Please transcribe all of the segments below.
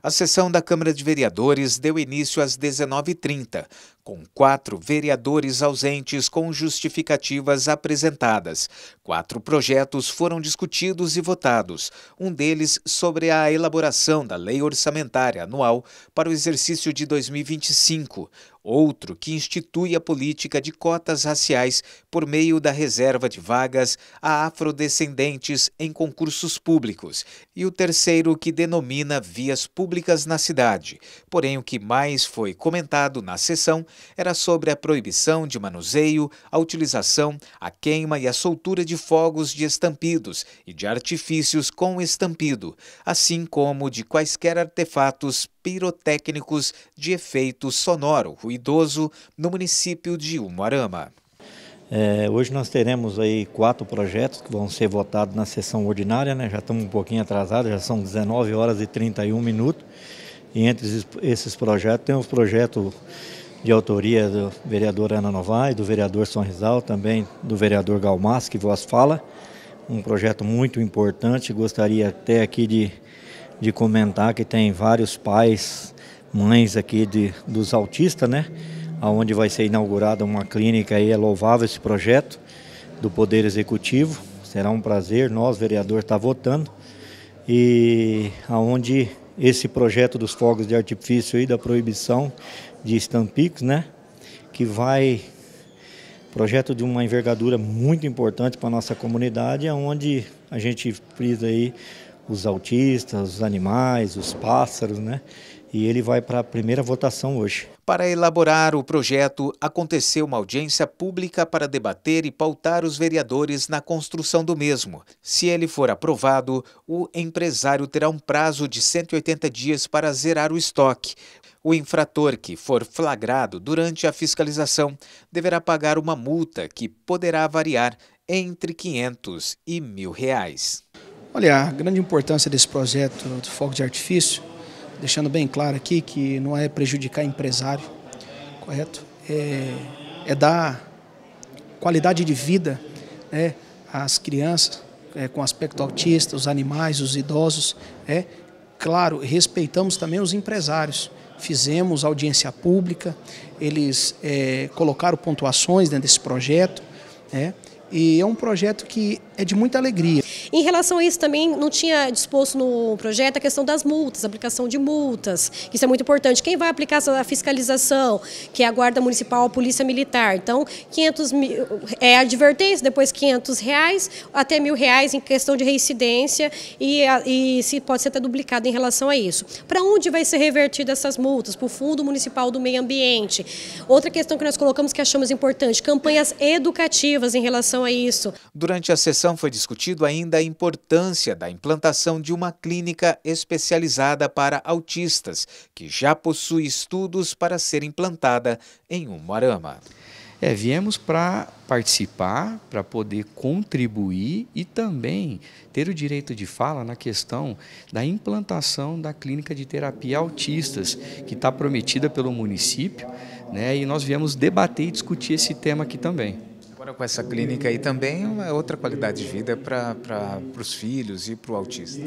A sessão da Câmara de Vereadores deu início às 19h30, com quatro vereadores ausentes com justificativas apresentadas. Quatro projetos foram discutidos e votados, um deles sobre a elaboração da Lei Orçamentária Anual para o exercício de 2025, outro que institui a política de cotas raciais por meio da reserva de vagas a afrodescendentes em concursos públicos, e o terceiro que denomina vias públicas na cidade. Porém, o que mais foi comentado na sessão era sobre a proibição de manuseio, a utilização, a queima e a soltura de fogos de estampidos e de artifícios com estampido, assim como de quaisquer artefatos pirotécnicos de efeito sonoro ruidoso no município de Umuarama. É, hoje nós teremos aí quatro projetos que vão ser votados na sessão ordinária, né? já estamos um pouquinho atrasados, já são 19 horas e 31 minutos. E entre esses projetos tem os projetos de autoria do vereador Ana Novaes, do vereador Sonrisal, também do vereador Galmas, que vos fala. Um projeto muito importante, gostaria até aqui de de comentar que tem vários pais, mães aqui de, dos autistas, né? Onde vai ser inaugurada uma clínica aí, é louvável esse projeto do Poder Executivo. Será um prazer, nós, vereador, estar tá votando. E aonde esse projeto dos fogos de artifício aí, da proibição de estampicos, né? Que vai. Projeto de uma envergadura muito importante para a nossa comunidade, onde a gente frisa aí os autistas, os animais, os pássaros, né? E ele vai para a primeira votação hoje. Para elaborar o projeto, aconteceu uma audiência pública para debater e pautar os vereadores na construção do mesmo. Se ele for aprovado, o empresário terá um prazo de 180 dias para zerar o estoque. O infrator que for flagrado durante a fiscalização deverá pagar uma multa que poderá variar entre 500 e mil reais. Olha, a grande importância desse projeto do Fogo de Artifício, deixando bem claro aqui que não é prejudicar empresário, correto? É, é dar qualidade de vida né, às crianças é, com aspecto autista, os animais, os idosos. É, claro, respeitamos também os empresários. Fizemos audiência pública, eles é, colocaram pontuações dentro desse projeto. É, e é um projeto que é de muita alegria. Em relação a isso também, não tinha disposto no projeto a questão das multas, aplicação de multas, que isso é muito importante. Quem vai aplicar essa fiscalização, que é a Guarda Municipal, a Polícia Militar. Então, 500 mil, é advertência, depois 500 reais, até mil reais em questão de reincidência e, e se pode ser até duplicado em relação a isso. Para onde vai ser revertida essas multas? Para o Fundo Municipal do Meio Ambiente. Outra questão que nós colocamos que achamos importante, campanhas educativas em relação a isso. Durante a sessão foi discutido ainda importância da implantação de uma clínica especializada para autistas, que já possui estudos para ser implantada em Umuarama. É, viemos para participar, para poder contribuir e também ter o direito de fala na questão da implantação da clínica de terapia autistas, que está prometida pelo município, né? E nós viemos debater e discutir esse tema aqui também. Agora com essa clínica aí também é outra qualidade de vida para os filhos e para o autista.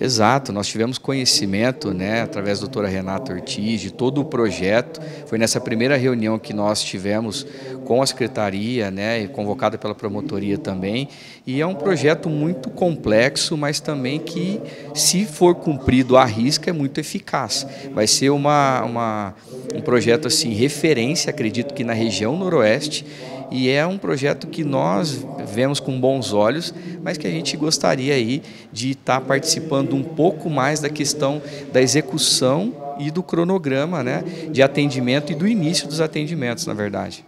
Exato, nós tivemos conhecimento, né, através da doutora Renata Ortiz, de todo o projeto. Foi nessa primeira reunião que nós tivemos com a secretaria, né, e convocada pela promotoria também. E é um projeto muito complexo, mas também que, se for cumprido à risca, é muito eficaz. Vai ser uma, uma um projeto assim referência, acredito que na região noroeste e é um projeto que nós vemos com bons olhos, mas que a gente gostaria aí de estar tá participando um pouco mais da questão da execução e do cronograma né, de atendimento e do início dos atendimentos, na verdade.